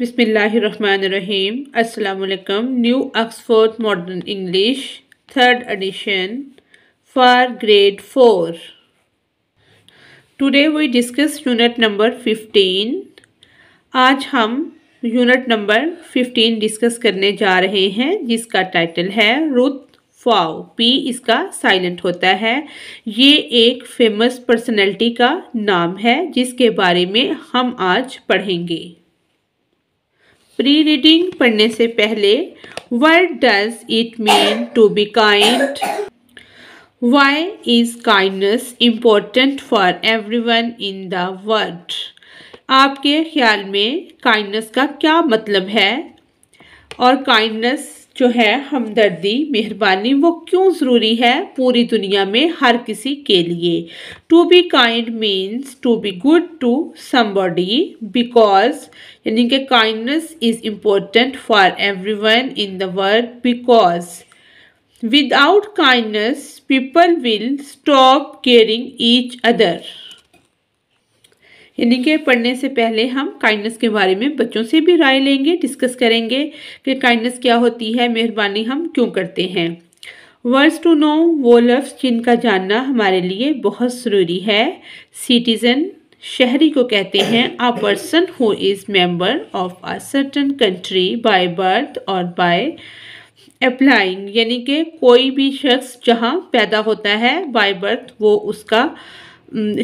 बिसमीम् अल्लाम new Oxford modern English third edition for grade four today we discuss unit number fifteen आज हम unit number fifteen discuss करने जा रहे हैं जिसका टाइटल है रुथ फाओ पी इसका साइलेंट होता है ये एक फेमस पर्सनैलिटी का नाम है जिसके बारे में हम आज पढ़ेंगे प्री रीडिंग पढ़ने से पहले what does it mean to be kind why is kindness important for everyone in the world आपके ख्याल में काइंडनेस का क्या मतलब है और काइंडनेस जो है हमदर्दी मेहरबानी वो क्यों ज़रूरी है पूरी दुनिया में हर किसी के लिए to be kind means to be good to somebody because यानी कि kindness is important for everyone in the world because without kindness people will stop caring each other यानी कि पढ़ने से पहले हम काइंडनेस के बारे में बच्चों से भी राय लेंगे डिस्कस करेंगे कि काइंडनेस क्या होती है मेहरबानी हम क्यों करते हैं वर्ड्स टू नो वो लफ्ज़ जिनका जानना हमारे लिए बहुत ज़रूरी है सिटीज़न शहरी को कहते हैं a person who is member of a certain country by birth और बाय अप्लाइंग यानी कि कोई भी शख्स जहाँ पैदा होता है बाय बर्थ वो उसका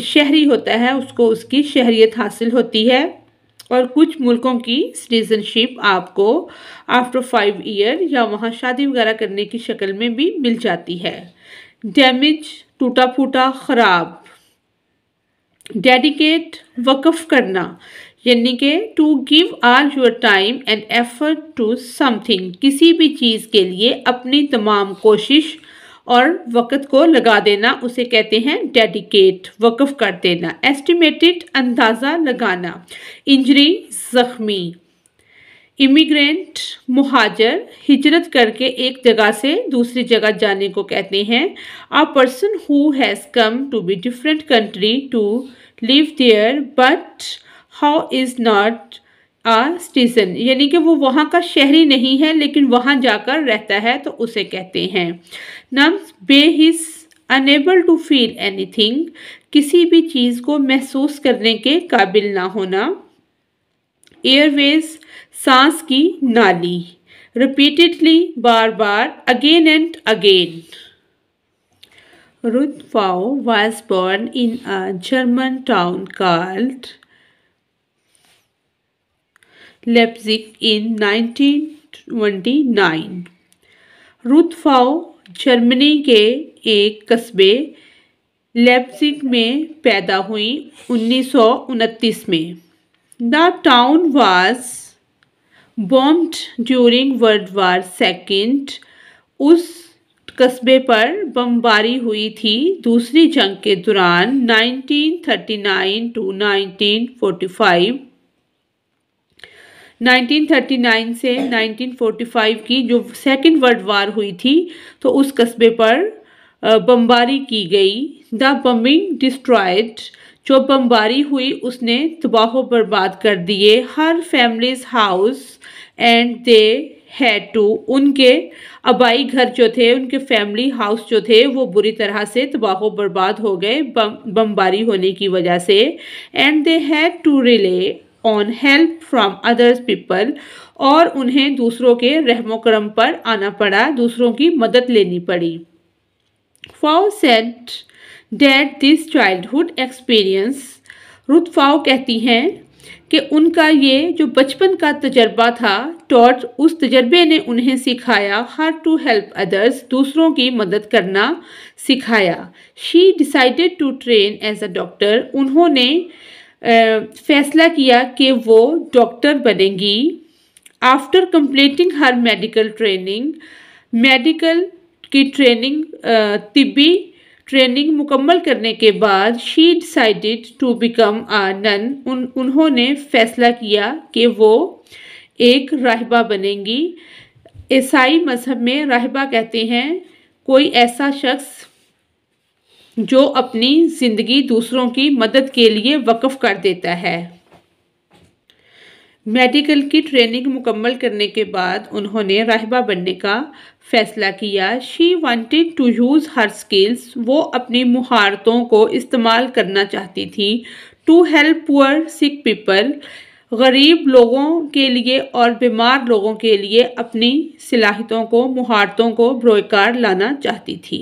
शहरी होता है उसको उसकी शहरीत हासिल होती है और कुछ मुल्कों की सिटीज़नशिप आपको आफ्टर फाइव ईयर या वहाँ शादी वगैरह करने की शक्ल में भी मिल जाती है डैमेज टूटा फूटा ख़राब डेडिकेट वक़फ़ करना यानी कि to give all your time and effort to something किसी भी चीज़ के लिए अपनी तमाम कोशिश और वक़्त को लगा देना उसे कहते हैं डेडिकेट वक़ कर देना एस्टिमेटेड अंदाज़ा लगाना इंजरी ज़ख्मी इमिग्रेंट मुहाजर हिजरत करके एक जगह से दूसरी जगह जाने को कहते हैं a person who has come to be different country to live there but how is not a citizen यानी कि वो वहाँ का शहरी नहीं है लेकिन वहाँ जाकर रहता है तो उसे कहते हैं numbs be his unable to feel any किसी भी चीज़ को महसूस करने के काबिल ना होना एयरवेज सांस की नाली रिपीटेडली बार बार again and again Ruth Pfau was born in a German town called Leipzig in 1929. Ruth Pfau Germany के एक कस्बे लेप्जिक में पैदा हुई उन्नीस में the town was bomb during world war second उस कस्बे पर बमबारी हुई थी दूसरी जंग के दौरान 1939 टू 1945 1939 से 1945 की जो सेकेंड वर्ल्ड वार हुई थी तो उस कस्बे पर बमबारी की गई द बम्बिंग डिस्ट्रॉयड जो बमबारी हुई उसने तबाह बर्बाद कर दिए her family's house and they had to उनके आबाई घर जो थे उनके फैमिली हाउस जो थे वो बुरी तरह से तबाह बर्बाद हो गए बम बमबारी होने की वजह से and they had to rely on help from others people और उन्हें दूसरों के रहमोक्रम पर आना पड़ा दूसरों की मदद लेनी पड़ी Pfau said that this childhood experience Ruth Pfau कहती हैं कि उनका ये जो बचपन का तजर्बा था टॉट उस तजर्बे ने उन्हें सिखाया हर टू हेल्प अदर्स दूसरों की मदद करना सिखाया she decided to train as a doctor उन्होंने फैसला किया कि वो डॉक्टर बनेंगी after completing her medical training medical की ट्रेनिंग तिबी ट्रेनिंग मुकम्मल करने के बाद she decided to become a nun उन उन्होंने फैसला किया कि वो एक राहबा बनेंगी ईसाई मज़हब में राहबा कहते हैं कोई ऐसा शख्स जो अपनी ज़िंदगी दूसरों की मदद के लिए वक्फ कर देता है मेडिकल की ट्रेनिंग मुकम्मल करने के बाद उन्होंने राहबा बनने का फ़ैसला किया she wanted to use her skills वो अपनी महारतों को इस्तेमाल करना चाहती थी to help poor sick people गरीब लोगों के लिए और बीमार लोगों के लिए अपनी सलाहितों को महारतों को ब्रोयकार लाना चाहती थी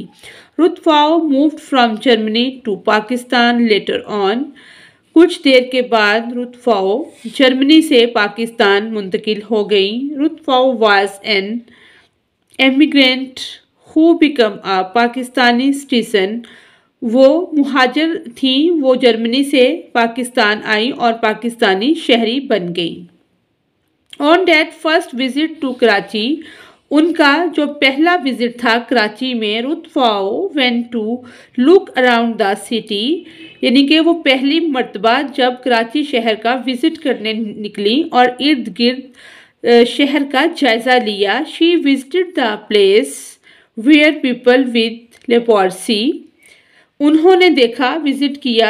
Ruth Pfau moved from Germany to Pakistan later on कुछ देर के बाद रुतफाओ जर्मनी से पाकिस्तान मुंतकिल हो गई Ruth Pfau was an emigrant who become a Pakistani citizen वो मुहाजर थी वो जर्मनी से पाकिस्तान आई और पाकिस्तानी शहरी बन गई on that first visit to Karachi उनका जो पहला विज़िट था कराची में Ruth Pfau went to look around the city यानी कि वो पहली मरतबा जब कराची शहर का विज़िट करने निकली और इर्द गिर्द शहर का जायज़ा लिया she visited the place where people with leprosy उन्होंने देखा विजिट किया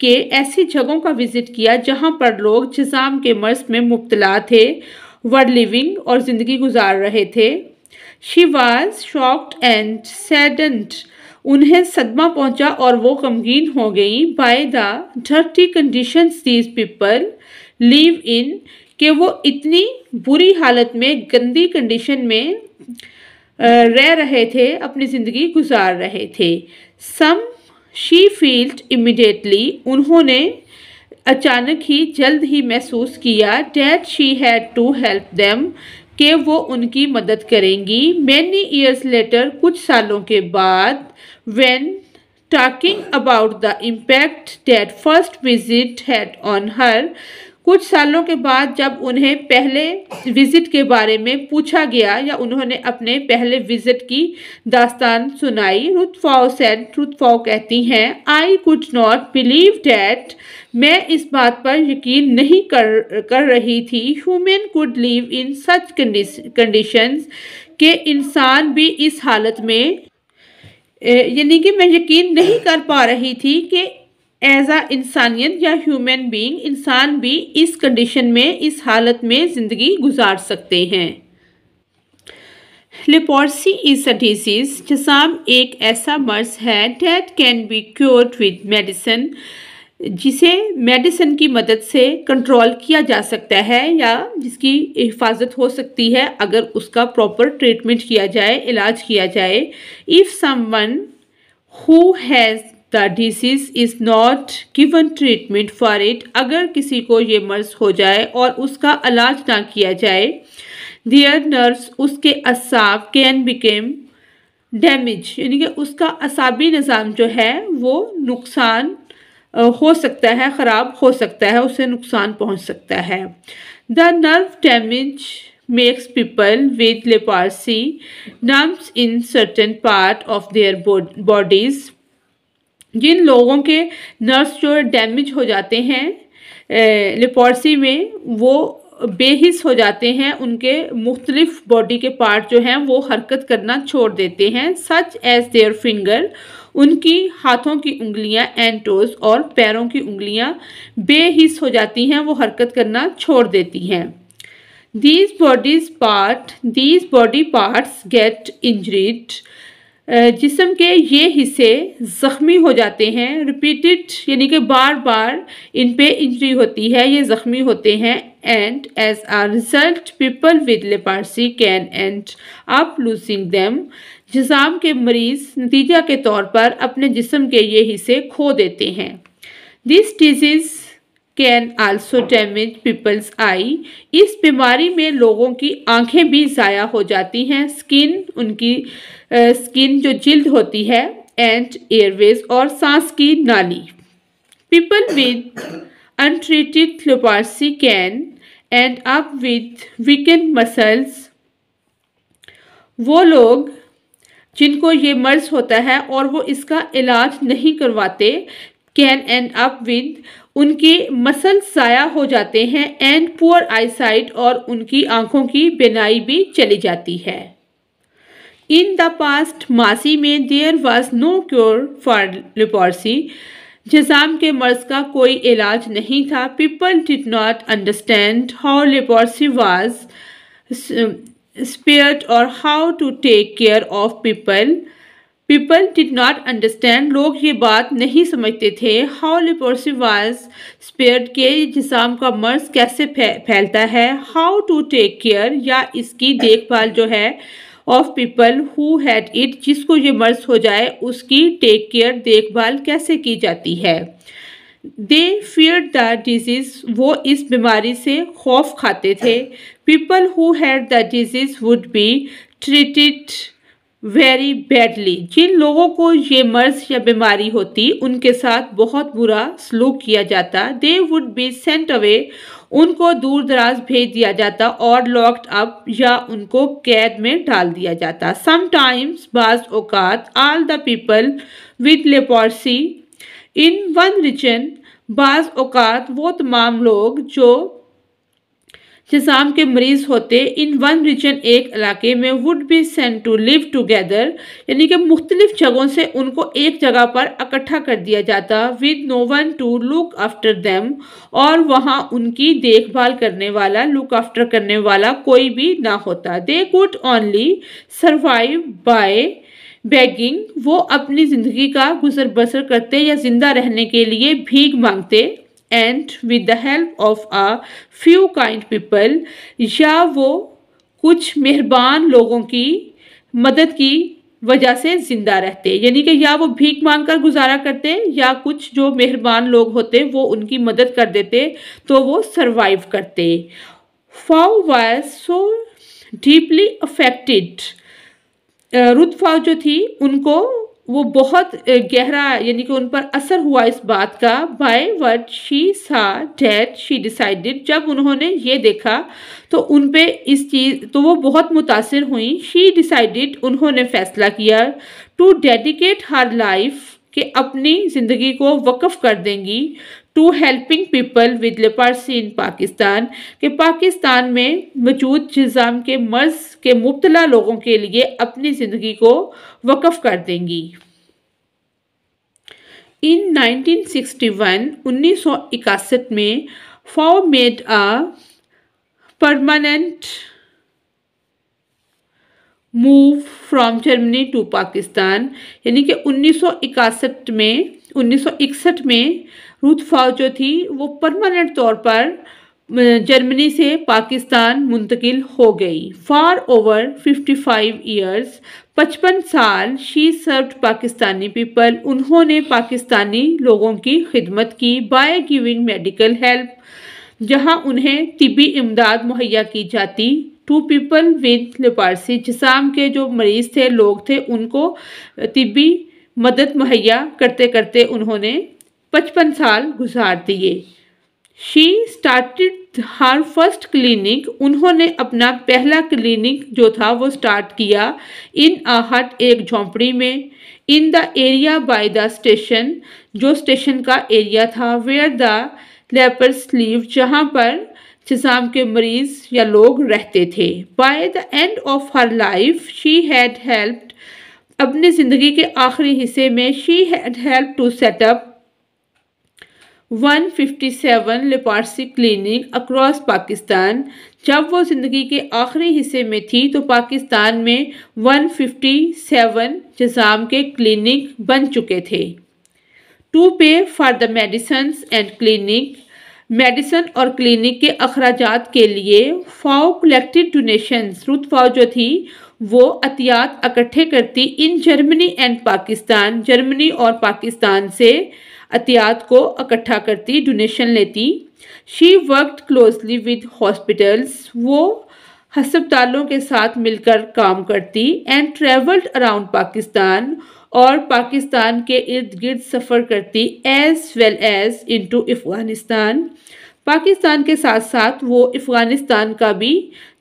कि ऐसी जगहों का विजिट किया जहां पर लोग जजाम के मर्ज में मुबतला थे वर्ड लिविंग और ज़िंदगी गुजार रहे थे she was shocked and saddened उन्हें सदमा पहुंचा और वो गमगीन हो गई by the dirty condition these people live in कि वो इतनी बुरी हालत में गंदी कंडीशन में रह रहे थे अपनी ज़िंदगी गुजार रहे थे सम शी फील्ड इमिडिएटली उन्होंने अचानक ही जल्द ही महसूस किया that she had to help them कि वो उनकी मदद करेंगी मैनी ईयर्स लेटर कुछ सालों के बाद when talking about the impact that first visit had on her कुछ सालों के बाद जब उन्हें पहले विज़िट के बारे में पूछा गया या उन्होंने अपने पहले विज़िट की दास्तान सुनाई रुतफाओ फाओ सेन फाओ कहती हैं I could not believe that मैं इस बात पर यकीन नहीं कर कर रही थी human could live in such condition के इंसान भी इस हालत में यानी कि मैं यकीन नहीं कर पा रही थी कि एज आ इंसानियत या ह्यूमन बीइंग इंसान भी इस कंडीशन में इस हालत में ज़िंदगी गुजार सकते हैं लिपोर्सी इज़ अ डिजीज़ जसाम एक ऐसा मर्ज है that can be cured with medicine जिसे मेडिसिन की मदद से कंट्रोल किया जा सकता है या जिसकी हिफाजत हो सकती है अगर उसका प्रॉपर ट्रीटमेंट किया जाए इलाज किया जाए if someone who has the disease is not given treatment for it अगर किसी को ये मर्ज हो जाए और उसका इलाज ना किया जाए दियर नर्व्स उसके असाब कैन बिकेम डैमेज यानी कि उसका असाबी निज़ाम जो है वो नुकसान हो सकता है ख़राब हो सकता है उसे नुकसान पहुँच सकता है the nerve damage makes people with leprosy numbs in certain part of their bodies जिन लोगों के नर्व्स जो डैमेज हो जाते हैं लिपोर्सी में वो बेहिस हो जाते हैं उनके मुख्तलिफ बॉडी के पार्ट जो हैं वो हरकत करना छोड़ देते हैं सच एज देयर फिंगर उनकी हाथों की उंगलियां एंड टोज और पैरों की उंगलियां बेहिस हो जाती हैं वो हरकत करना छोड़ देती हैं these bodies part these body parts get injured जिसम के ये हिस्से ज़ख्मी हो जाते हैं रिपीटेड यानी कि बार बार इन पे इंजरी होती है ये ज़ख्मी होते हैं and as a result people with leprosy can end up losing them जिसम के मरीज़ नतीजा के तौर पर अपने जिसम के ये हिस्से खो देते हैं this disease can also damage people's eye इस बीमारी में लोगों की आंखें भी ज़ाया हो जाती हैं स्किन उनकी आ, स्किन जो जिल्द होती है एंड एयरवेज और सांस की नाली people with untreated leprosy can end up with weakened muscles वो लोग जिनको ये मर्ज होता है और वो इसका इलाज नहीं करवाते कैन एंड अप विद उनके मसल साया हो जाते हैं एंड पुअर आईसाइट और उनकी आंखों की बेनाई भी चली जाती है इन द पास्ट मासी में there was no cure for leprosy जजाम के मर्ज का कोई इलाज नहीं था people did not understand how leprosy was spread और how to take care of people people did not understand लोग ये बात नहीं समझते थे हाउ लिपोसिवाज स्पेयर के जिसाम का मर्ज कैसे फैलता है हाउ टू टेक केयर या इसकी देखभाल जो है of people who had it जिसको ये मर्ज हो जाए उसकी टेक केयर देखभाल कैसे की जाती है दे फियर द डिजीज़ वो इस बीमारी से खौफ खाते थे people who had the disease would be treated very badly जिन लोगों को ये मर्ज या बीमारी होती उनके साथ बहुत बुरा सलूक किया जाता they would be sent away उनको दूर दराज भेज दिया जाता और लॉक्ड अप या उनको कैद में डाल दिया जाता समटाइम्स बाज औकात all the people with leprosy in one region बाज औकात वो तमाम लोग जो खिसाम के मरीज होते इन वन रिजन एक इलाके में would be sent to live together यानी कि मुख्तलिफ जगहों से उनको एक जगह पर इकट्ठा कर दिया जाता with no one to look after them और वहाँ उनकी देखभाल करने वाला लुक आफ्टर करने वाला कोई भी ना होता they could only survive by begging वो अपनी ज़िंदगी का गुजर बसर करते या ज़िंदा रहने के लिए भीख मांगते and with the help of a few kind people या वो कुछ मेहरबान लोगों की मदद की वजह से ज़िंदा रहते यानी कि या वो भीख मांग कर गुजारा करते या कुछ जो मेहरबान लोग होते वो उनकी मदद कर देते तो वो सरवाइव करते Pfau was so deeply affected Ruth Pfau जो थी उनको वो बहुत गहरा यानी कि उन पर असर हुआ इस बात का by what she saw that she decided जब उन्होंने ये देखा तो उन पे इस चीज़ तो वो बहुत मुतासर हुई शी डिसाइडेड उन्होंने फ़ैसला किया टू डेडिकेट हर लाइफ कि अपनी ज़िंदगी को वक्फ़ कर देंगी to helping people with leprosy in Pakistan के पाकिस्तान में मौजूद निज़ाम के मर्ज के मुबतला लोगों के लिए अपनी ज़िंदगी को वक़ कर देंगी इन 1961 1961 में Pfau made a permanent move from Germany to Pakistan यानी कि 1961 में 1961 में रूथ फाव जो थी वो परमानेंट तौर पर जर्मनी से पाकिस्तान मुंतकिल हो गई फार ओवर 55 ईयर्स पचपन साल शी सर्व्ड पाकिस्तानी पीपल उन्होंने पाकिस्तानी लोगों की खिदमत की बाय गिविंग मेडिकल हेल्प जहां उन्हें तिबी इमदाद मुहैया की जाती टू पीपल विद लिपारसी जिसाम के जो मरीज़ थे लोग थे उनको तिबी मदद मुहैया करते करते उन्होंने पचपन साल गुजार दिए she started her first clinic उन्होंने अपना पहला क्लिनिक जो था वो स्टार्ट किया इन आहट एक झोंपड़ी में in the area by the station जो स्टेशन का एरिया था वेयर द लेपर स्लीव जहाँ पर जिसाम के मरीज या लोग रहते थे by the end of her life she had help अपनी ज़िंदगी के आखिरी हिस्से में she had help to set up 157 leprosy clinic across Pakistan जब वो ज़िंदगी के आखिरी हिस्से में थी तो पाकिस्तान में 157 जजाम के क्लिनिक बन चुके थे to pay for the medicine and clinic medicine और क्लिनिक के अखराज के लिए फाओ कलेक्टेड डोनेशन रुत फाओ जो थी वो अतियात इकट्ठे करती in Germany and Pakistan Germany और पाकिस्तान से अतियात को इकट्ठा करती डोनेशन लेती she work closely with hospitals वो हस्पतालों के साथ मिलकर काम करती एंड ट्रेवल्ड अराउंड पाकिस्तान और पाकिस्तान के इर्द गिर्द सफ़र करती as well as in to Afghanistan Pakistan के साथ साथ वो अफ़गानिस्तान का भी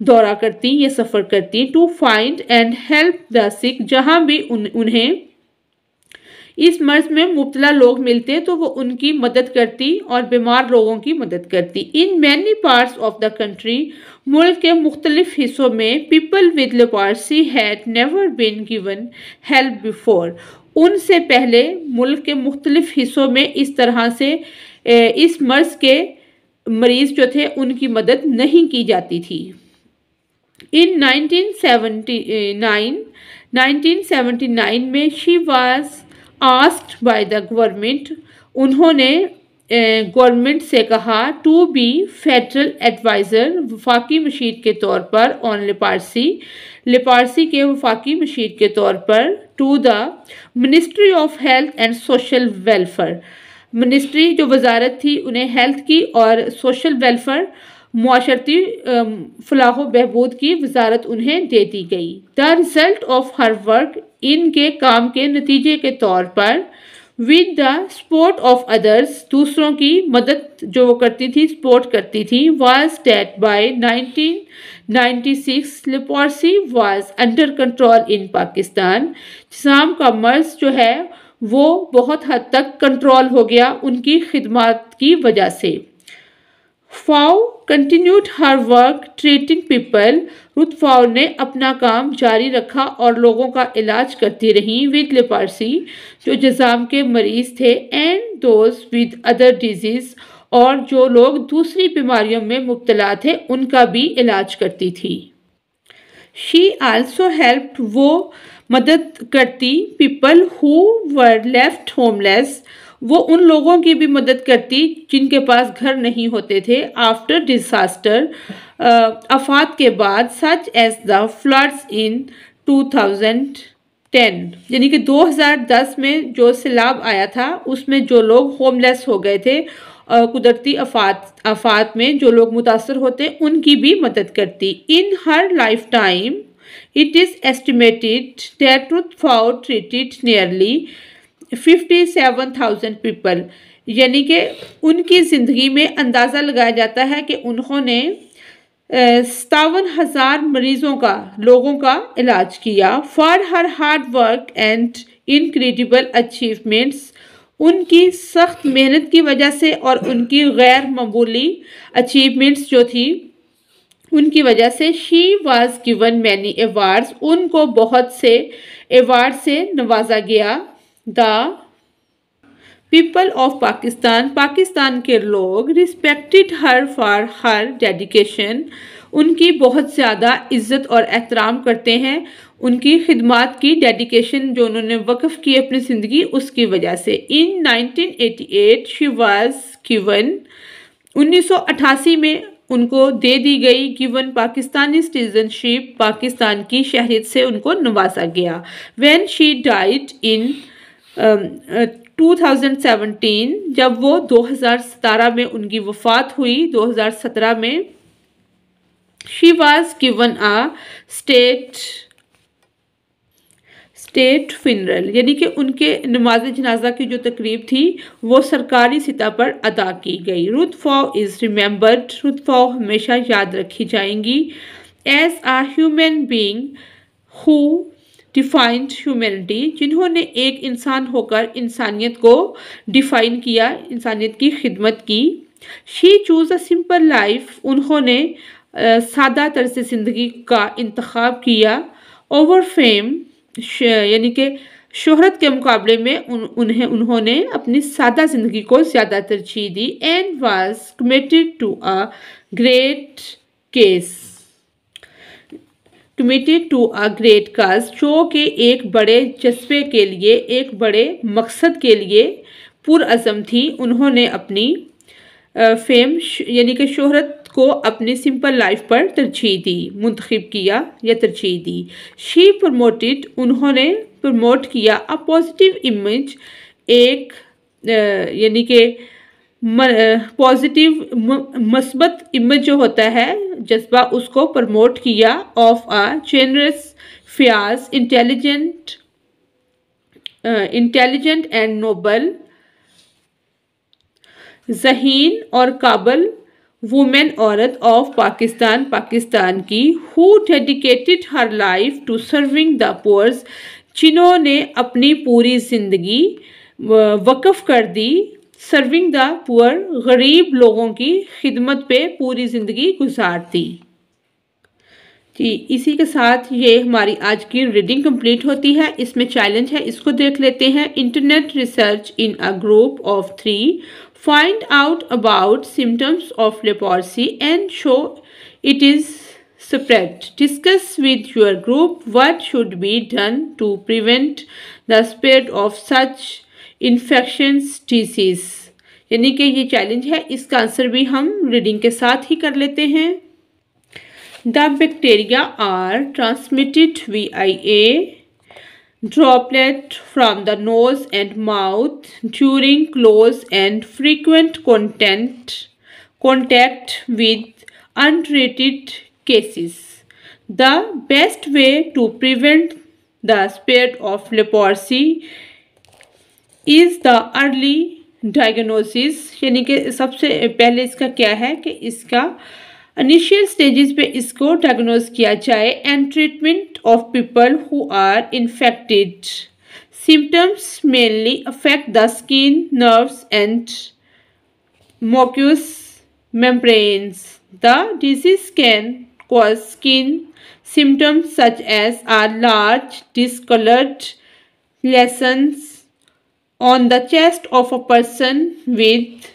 दौरा करती ये सफ़र करती to find and help the sick जहाँ भी उन, उन्हें इस मर्ज में मुबतला लोग मिलते तो वो उनकी मदद करती और बीमार लोगों की मदद करती in many parts of the country मुल्क के मुख्तलिफ हिस्सों में people with leprosy had never been given help before उनसे पहले मुल्क के मुख्तलिफ हिस्सों में इस तरह से इस मर्ज के मरीज़ जो थे उनकी मदद नहीं की जाती थी इन 1979 1979 में she was asked by the government उन्होंने गवर्नमेंट से कहा टू बी फेडरल एडवाइज़र वफाकी मशीर के तौर पर ऑन लिपारसी लिपारसी के वफाकी मशीर के तौर पर to the ministry of health and social welfare ministry जो वजारत थी उन्हें हेल्थ की और सोशल वेलफेयर माशरती फलाह बहबूद की वजारत उन्हें दे दी गई the result of her work इनके काम के नतीजे के तौर पर with the support of others दूसरों की मदद जो वो करती थी सपोर्ट करती थी was that by 1996 leprosy was under control in Pakistan जिसम का मर्ज जो है वो बहुत हद तक कंट्रोल हो गया उनकी खिदमत की वजह से Pfau continued her work treating people Ruth Pfau ने अपना काम जारी रखा और लोगों का इलाज करती रहीं विद लेपारसी जो जजाम के मरीज थे and those with other disease और जो लोग दूसरी बीमारियों में मुबतला थे उनका भी इलाज करती थी शी आल्सो हेल्प वो मदद करती people who were left homeless वो उन लोगों की भी मदद करती जिनके पास घर नहीं होते थे आफ्टर डिज़ास्टर uh, आफात के बाद such as the floods in 2010 ten यानी कि 2010 में जो सैलाब आया था उसमें जो लोग होमलेस हो गए थे uh, कुदरती आफात आफात में जो लोग मुतासर होते उनकी भी मदद करती in her lifetime it is estimated that Pfau treated nearly fifty seven thousand people यानी कि उनकी ज़िंदगी में अंदाज़ा लगाया जाता है कि उन्होंने सतावन हज़ार मरीज़ों का लोगों का इलाज किया for her hard work and incredible achievements उनकी सख्त मेहनत की वजह से और उनकी गैर मामूली अचीवमेंट्स जो थी उनकी वजह से she was given many awards उनको बहुत से एवार्ड से नवाजा गया the people of Pakistan Pakistan के लोग respected her for her dedication उनकी बहुत ज़्यादा इज्जत और एहतराम करते हैं उनकी खिदमत की डेडिकेशन जो उन्होंने वक्फ की अपनी ज़िंदगी उसकी वजह से इन 1988 शी वॉज गिवन 1988 में उनको दे दी गई गिवन पाकिस्तानी सिटीजनशिप पाकिस्तान की शहरीत से उनको नवाजा गया वन शी डाइट इन 2017 जब वो 2017 में उनकी वफात हुई 2017 में she was given a state state funeral यानी कि उनके नमाज जनाजा की जो तकरीब थी वो सरकारी सतह पर अदा की गई रुत फाव इज़ रिमेंबर्ड रुत फाव हमेशा याद रखी जाएंगी as a human being who defined humanity जिन्होंने एक इंसान होकर इंसानियत को डिफाइन किया इंसानियत की खिदमत की she chose a simple life उन्होंने सादा तर्ज ज़िंदगी का इंतखब किया ओवर फेम यानी कि शोहरत के मुकाबले में उन, उन्हें उन्होंने अपनी सादा ज़िंदगी को ज़्यादा तरजीह दी and was committed to a great cause committed to a great cause शो के एक बड़े जज्बे के लिए एक बड़े मकसद के लिए पुरज़म थी उन्होंने अपनी फेम यानी कि शोहरत को अपनी सिंपल लाइफ पर तरजीह दी मुंतखब किया या तरजीह दी शी प्रमोटेड उन्होंने प्रमोट किया अ पॉजिटिव इमेज एक यानी कि पॉजिटिव मस्बत इमेज जो होता है जज्बा उसको प्रमोट किया ऑफ आ जेनरस फ्याज इंटेलिजेंट इंटेलिजेंट एंड नोबल जहीन और काबल वुमेन औरत ऑफ पाकिस्तान पाकिस्तान की who dedicated her life to serving the poors जिन्होंने अपनी पूरी ज़िंदगी वक्फ़ कर दी सर्विंग द पुअर गरीब लोगों की खिदमत पे पूरी ज़िंदगी गुजारती जी इसी के साथ ये हमारी आज की रीडिंग कंप्लीट होती है इसमें चैलेंज है इसको देख लेते हैं internet research in a group of three find out about symptoms of leprosy and show it is spread discuss with your group what should be done to prevent the spread of such infections disease यानी कि ये challenge है इसका answer भी हम reading के साथ ही कर लेते हैं the bacteria are transmitted via a droplet from the nose and mouth during close and frequent content contact with untreated cases the best way to prevent the spread of leprosy is the early diagnosis यानी कि सबसे पहले इसका क्या है कि इसका initial stages पे इसको डायग्नोज किया जाए and treatment of people who are infected symptoms mainly affect the skin nerves and mucous membranes the disease can cause skin symptoms such as are large discoloured lesions on the chest of a person with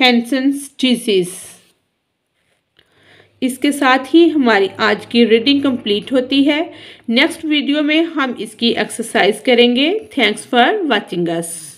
Hansen's disease. इसके साथ ही हमारी आज की reading complete होती है next video में हम इसकी एक्सरसाइज करेंगे थैंक्स फॉर वाचिंग अस